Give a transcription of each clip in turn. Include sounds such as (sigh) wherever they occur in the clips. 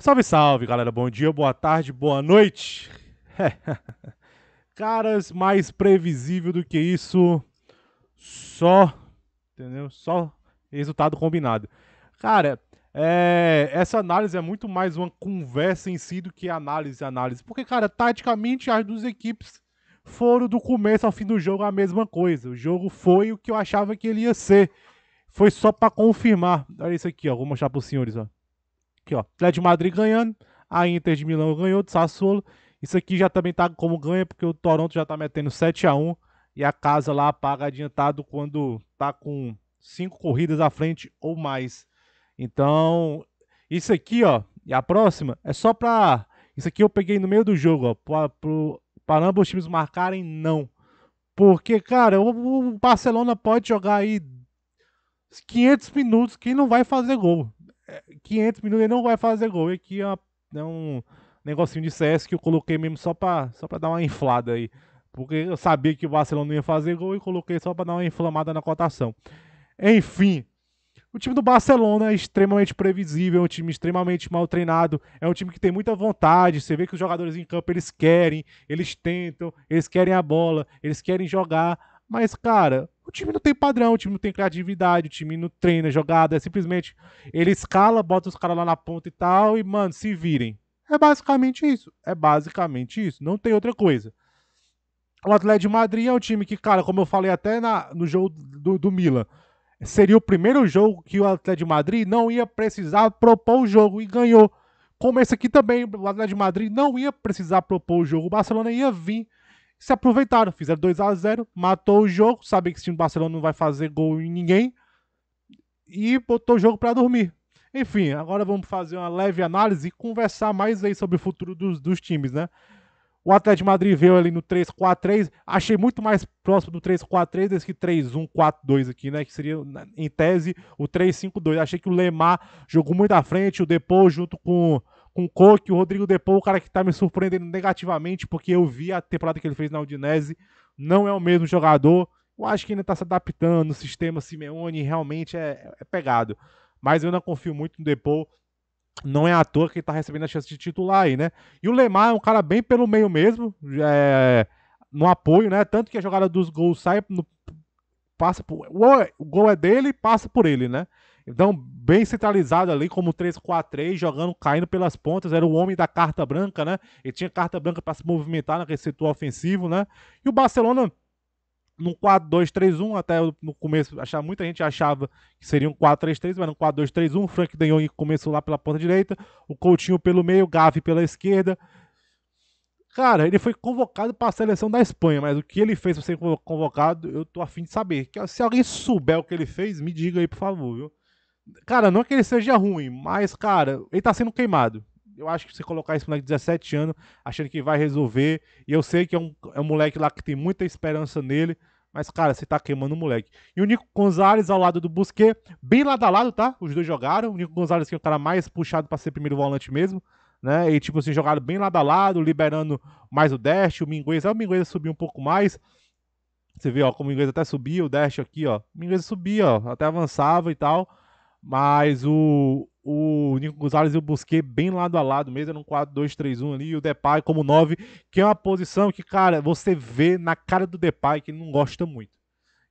Salve, salve, galera. Bom dia, boa tarde, boa noite. (laughs) Caras, mais previsível do que isso, só, entendeu? Só resultado combinado. Cara, é, essa análise é muito mais uma conversa em si do que análise, análise. Porque, cara, taticamente as duas equipes foram do começo ao fim do jogo a mesma coisa. O jogo foi o que eu achava que ele ia ser. Foi só para confirmar. Olha isso aqui, ó. Vou mostrar para os senhores, ó. Aqui, ó. Atlético Madrid ganhando, a Inter de Milão ganhou de Sassuolo. Isso aqui já também tá como ganha, porque o Toronto já tá metendo 7 a 1 e a casa lá paga adiantado quando tá com cinco corridas à frente ou mais. Então, isso aqui, ó, e a próxima é só pra. Isso aqui eu peguei no meio do jogo, ó, pra, pro, para ambos os times marcarem, não. Porque, cara, o, o Barcelona pode jogar aí 500 minutos que não vai fazer gol. 500 minutos ele não vai fazer gol. E aqui é, uma, é um negocinho de CS que eu coloquei mesmo só pra, só pra dar uma inflada aí. Porque eu sabia que o Barcelona não ia fazer gol e coloquei só pra dar uma inflamada na cotação. Enfim, o time do Barcelona é extremamente previsível, é um time extremamente mal treinado, é um time que tem muita vontade. Você vê que os jogadores em campo eles querem, eles tentam, eles querem a bola, eles querem jogar. Mas, cara, o time não tem padrão, o time não tem criatividade, o time não treina jogada, é simplesmente ele escala, bota os caras lá na ponta e tal, e, mano, se virem. É basicamente isso. É basicamente isso. Não tem outra coisa. O Atlético de Madrid é um time que, cara, como eu falei até na, no jogo do, do Milan, seria o primeiro jogo que o Atlético de Madrid não ia precisar propor o jogo e ganhou. Como esse aqui também, o Atlético de Madrid não ia precisar propor o jogo, o Barcelona ia vir se aproveitaram, fizeram 2 a 0 matou o jogo, sabem que esse time do Barcelona não vai fazer gol em ninguém e botou o jogo para dormir. Enfim, agora vamos fazer uma leve análise e conversar mais aí sobre o futuro dos, dos times, né? O Atlético Madrid veio ali no 3-4-3, achei muito mais próximo do 3-4-3 desse que 3-1-4-2 aqui, né? Que seria, em tese, o 3-5-2. Achei que o Lemar jogou muito à frente, o Depô junto com com o Coque, o Rodrigo Depou, o cara que tá me surpreendendo negativamente, porque eu vi a temporada que ele fez na Udinese, não é o mesmo jogador. Eu acho que ainda tá se adaptando, o sistema Simeone realmente é, é pegado. Mas eu não confio muito no Depou. Não é à toa que ele tá recebendo a chance de titular aí, né? E o Lemar é um cara bem pelo meio mesmo, é, no apoio, né? Tanto que a jogada dos gols sai no, passa por, o gol é, é dele, passa por ele, né? Então, bem centralizado ali, como 3-4-3, jogando, caindo pelas pontas. Era o homem da carta branca, né? Ele tinha carta branca para se movimentar naquele setor ofensivo, né? E o Barcelona num 4-2-3-1, até no começo, achava, muita gente achava que seria um 4-3-3, mas era um 4-2-3-1, Frank De Jong começou lá pela ponta direita, o Coutinho pelo meio, Gavi pela esquerda. Cara, ele foi convocado para a seleção da Espanha, mas o que ele fez para ser convocado, eu tô afim de saber. Se alguém souber o que ele fez, me diga aí, por favor, viu? Cara, não é que ele seja ruim, mas, cara, ele tá sendo queimado. Eu acho que se colocar esse moleque de 17 anos, achando que vai resolver, e eu sei que é um, é um moleque lá que tem muita esperança nele, mas, cara, você tá queimando o moleque. E o Nico Gonzalez ao lado do Busquet, bem lado a lado, tá? Os dois jogaram. O Nico Gonzalez que é o cara mais puxado para ser primeiro volante mesmo, né? E, tipo assim, jogaram bem lado a lado, liberando mais o Dash, o Minguez. Aí o Minguez subiu um pouco mais. Você vê, ó, como o Minguez até subia, o Dash aqui, ó. O Minguez subia, ó, até avançava e tal. Mas o, o Nico Gonzalez eu busquei bem lado a lado mesmo, era um 4-2-3-1 ali, e o Depay como 9, que é uma posição que, cara, você vê na cara do Depay que ele não gosta muito.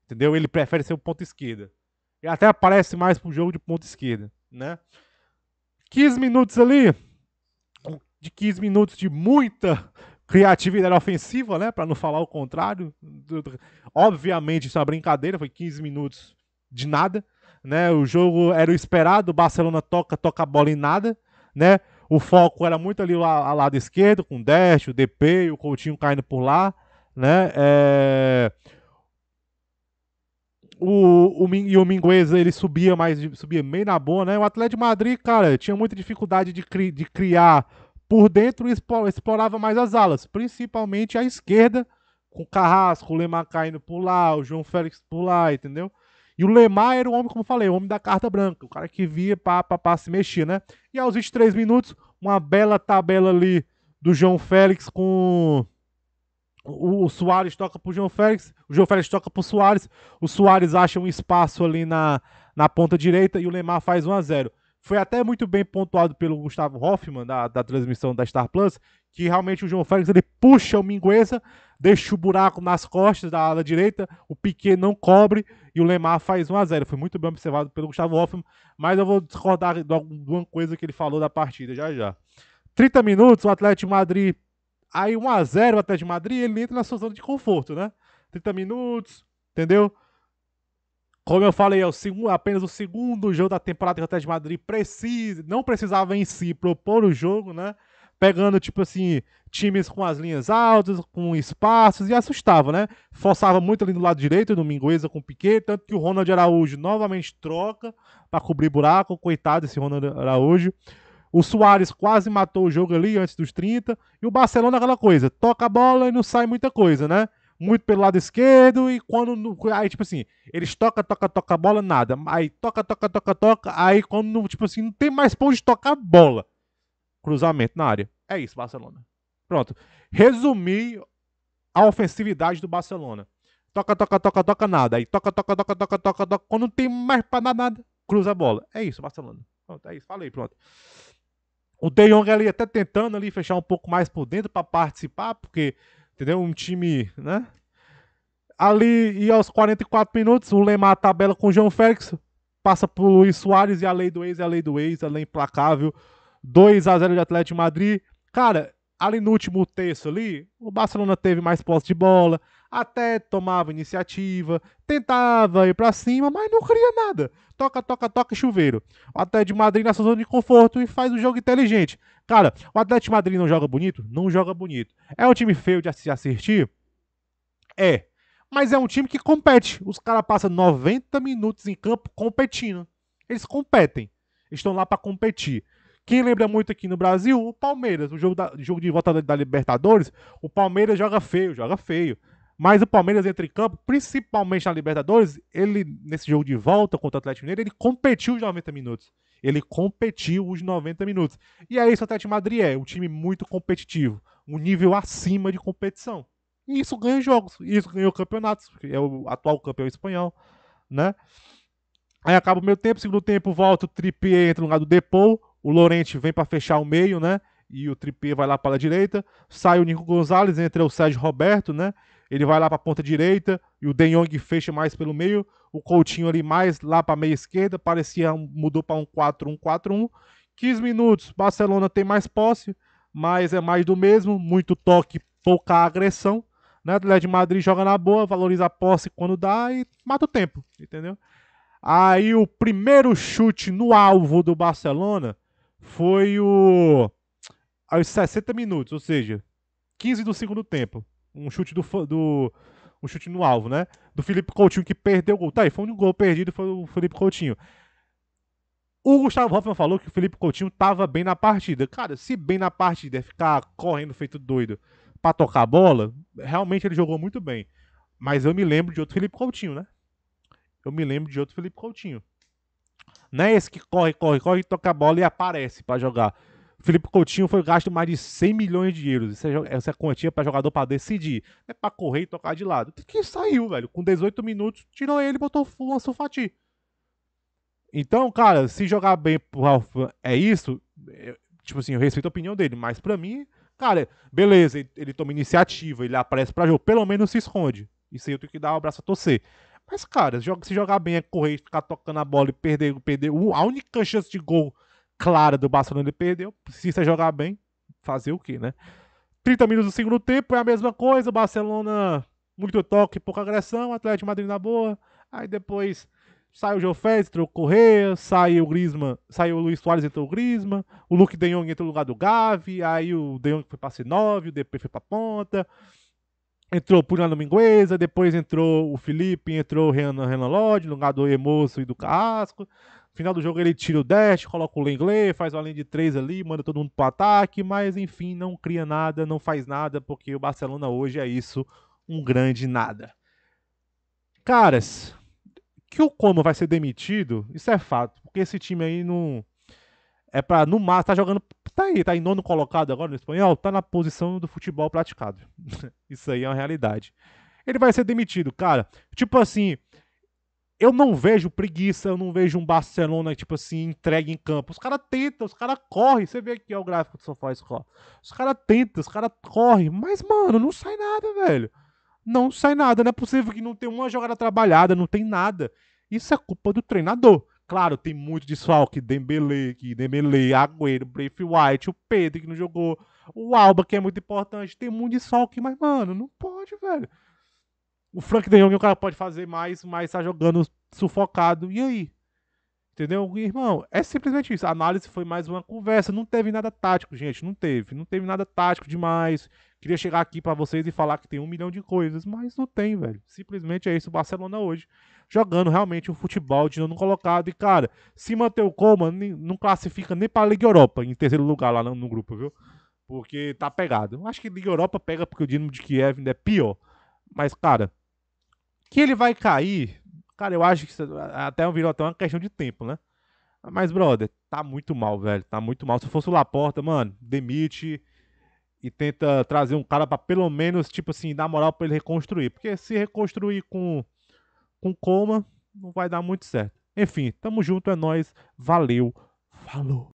Entendeu? Ele prefere ser o ponto esquerda. Ele até aparece mais pro jogo de ponto esquerda, né? 15 minutos ali, de 15 minutos de muita criatividade ofensiva, né? Pra não falar o contrário. Obviamente, isso é uma brincadeira, foi 15 minutos de nada né? O jogo era o esperado, o Barcelona toca, toca a bola em nada, né? O foco era muito ali ao lado esquerdo, com o Dash, o DP, o Coutinho caindo por lá, né? É... O, o, e o Mingueza ele subia mais, subia meio na boa, né? O Atlético de Madrid, cara, tinha muita dificuldade de, cri, de criar por dentro e explorava mais as alas, principalmente a esquerda, com o Carrasco, o Lemar caindo por lá, o João Félix por lá, entendeu? E o Lemar era o homem, como eu falei, o homem da carta branca, o cara que via para se mexer, né? E aos 23 minutos, uma bela tabela ali do João Félix com o Soares toca pro João Félix, o João Félix toca pro Soares, o Soares acha um espaço ali na, na ponta direita e o Lemar faz 1 a 0. Foi até muito bem pontuado pelo Gustavo Hoffman da, da transmissão da Star Plus, que realmente o João Félix ele puxa o Mingueza, deixa o buraco nas costas da ala direita, o Piquet não cobre e o Lemar faz 1 a 0 Foi muito bem observado pelo Gustavo Hoffman, mas eu vou discordar de alguma coisa que ele falou da partida já já. 30 minutos, o Atlético de Madrid, aí 1 a 0 o Atlético de Madrid, ele entra na sua zona de conforto, né? 30 minutos, entendeu? Como eu falei, é o segundo, apenas o segundo jogo da temporada que o Atlético de Madrid precisa, não precisava em si propor o jogo, né? pegando, tipo assim, times com as linhas altas, com espaços, e assustava, né? Forçava muito ali do lado direito, no Mingueza com o Piquet, tanto que o Ronald Araújo novamente troca para cobrir buraco, coitado esse Ronald Araújo. O Soares quase matou o jogo ali antes dos 30, e o Barcelona aquela coisa, toca a bola e não sai muita coisa, né? Muito pelo lado esquerdo, e quando. Aí, tipo assim, eles toca, toca, toca a bola, nada. Aí toca, toca, toca, toca. Aí quando, tipo assim, não tem mais ponto de tocar a bola cruzamento na área. É isso, Barcelona. Pronto. Resumi a ofensividade do Barcelona. Toca, toca, toca, toca, nada. Aí toca, toca, toca, toca, toca, toca. Quando não tem mais pra dar nada, cruza a bola. É isso, Barcelona. Pronto, é isso. Falei, pronto. O De Jong ali até tentando ali fechar um pouco mais por dentro para participar, porque, entendeu? Um time, né? Ali, e aos 44 minutos, o Lemar tabela com o João Félix, passa pro Luiz Soares e a lei do ex, a lei do ex, a lei é implacável. 2 a 0 de Atlético de Madrid. Cara, ali no último terço ali, o Barcelona teve mais posse de bola, até tomava iniciativa, tentava ir para cima, mas não queria nada. Toca, toca, toca chuveiro. O Atlético de Madrid na sua zona de conforto e faz um jogo inteligente. Cara, o Atlético de Madrid não joga bonito? Não joga bonito. É um time feio de assistir? É. Mas é um time que compete. Os caras passam 90 minutos em campo competindo. Eles competem. Estão lá para competir. Quem lembra muito aqui no Brasil, o Palmeiras. O jogo, da, jogo de volta da Libertadores, o Palmeiras joga feio, joga feio. Mas o Palmeiras entra em campo, principalmente na Libertadores, ele, nesse jogo de volta contra o Atlético Mineiro, ele competiu os 90 minutos. Ele competiu os 90 minutos. E é isso o Atlético Madrid é, um time muito competitivo, um nível acima de competição. E isso ganha jogos, isso ganhou campeonatos, é o atual campeão espanhol, né? Aí acaba o meu tempo, segundo tempo volta o Trippier entra no lado do Depot, o Lorente vem para fechar o meio, né? E o Tripé vai lá para a direita. Sai o Nico Gonzalez, entra o Sérgio Roberto, né? Ele vai lá para a ponta direita e o Den Yong fecha mais pelo meio. O Coutinho ali mais lá para a meia esquerda, parecia mudou para um 4-1-4-1. 15 minutos, Barcelona tem mais posse, mas é mais do mesmo, muito toque, pouca agressão. Né? O Atlético de Madrid joga na boa, valoriza a posse quando dá e mata o tempo, entendeu? Aí o primeiro chute no alvo do Barcelona foi o aos 60 minutos, ou seja, 15 do segundo tempo. Um chute do, do um chute no alvo, né? Do Felipe Coutinho que perdeu o gol. Tá aí, foi um gol perdido, foi o Felipe Coutinho. O Gustavo Hoffman falou que o Felipe Coutinho tava bem na partida. Cara, se bem na partida é ficar correndo feito doido para tocar a bola, realmente ele jogou muito bem. Mas eu me lembro de outro Felipe Coutinho, né? Eu me lembro de outro Felipe Coutinho. Não é esse que corre, corre, corre, toca a bola e aparece para jogar. Felipe Coutinho foi gasto mais de 100 milhões de euros. É essa, a é quantia para jogador para decidir. é para correr e tocar de lado. Que saiu, velho. Com 18 minutos, tirou ele e botou o Ansu Fati. Então, cara, se jogar bem pro Ralf é isso, eu, tipo assim, eu respeito a opinião dele, mas para mim, cara, beleza, ele, ele, toma iniciativa, ele aparece pra jogo, pelo menos se esconde. Isso aí eu tenho que dar um abraço a torcer. Mas, cara, se jogar bem é correr, ficar tocando a bola e perder, perder. A única chance de gol clara do Barcelona ele perdeu. Precisa jogar bem, fazer o quê, né? 30 minutos do segundo tempo é a mesma coisa. O Barcelona, muito toque, pouca agressão. Atlético Madrid na boa. Aí depois sai o João Félix, entrou o Correa, sai o Griezmann, sai o Luiz Soares, entrou o Grisma O Luke De Jong entrou no lugar do Gavi. Aí o De Jong foi pra C9, o DP foi pra ponta entrou Puna Domingueza, depois entrou o Felipe, entrou o Renan, Renan Lodge, no lugar do Emoço e do Carrasco. No final do jogo ele tira o dash, coloca o Lenglet, faz o além de três ali, manda todo mundo pro ataque, mas enfim, não cria nada, não faz nada, porque o Barcelona hoje é isso, um grande nada. Caras, que o Como vai ser demitido, isso é fato, porque esse time aí não... É pra, no máximo, tá jogando tá aí, tá em nono colocado agora no espanhol, tá na posição do futebol praticado. (laughs) Isso aí é uma realidade. Ele vai ser demitido, cara. Tipo assim, eu não vejo preguiça, eu não vejo um Barcelona, tipo assim, entregue em campo. Os caras tentam, os caras correm. Você vê aqui ó, o gráfico do SofaScore. Os caras tentam, os caras correm. Mas, mano, não sai nada, velho. Não sai nada. Não é possível que não tenha uma jogada trabalhada, não tem nada. Isso é culpa do treinador. Claro, tem muito desfalque, Dembele, que Dembele, Agüero, Brave White, o Pedro que não jogou, o Alba que é muito importante, tem muito desfalque, mas mano, não pode, velho. O Frank De Jong o cara pode fazer mais, mas tá jogando sufocado. E aí? Entendeu? Irmão, é simplesmente isso. A análise foi mais uma conversa. Não teve nada tático, gente. Não teve. Não teve nada tático demais Queria chegar aqui para vocês e falar que tem um milhão de coisas, mas não tem, velho. Simplesmente é isso o Barcelona hoje. Jogando realmente um futebol de nono colocado. E, cara, se manter o coma não classifica nem pra Liga Europa, em terceiro lugar lá no, grupo, viu? Porque tá pegado. Acho que Liga Europa pega porque o Dinamo de Kiev ainda é pior. Mas, cara, que ele vai cair, cara, eu acho que até virou até uma questão de tempo, né? Mas, brother, tá muito mal, velho. Tá muito mal. Se fosse o Laporta, mano, demite e tenta trazer um cara para pelo menos, tipo assim, dar moral para ele reconstruir. Porque se reconstruir com, com coma, não vai dar muito certo. Enfim, tamo junto, é nós. Valeu, falou.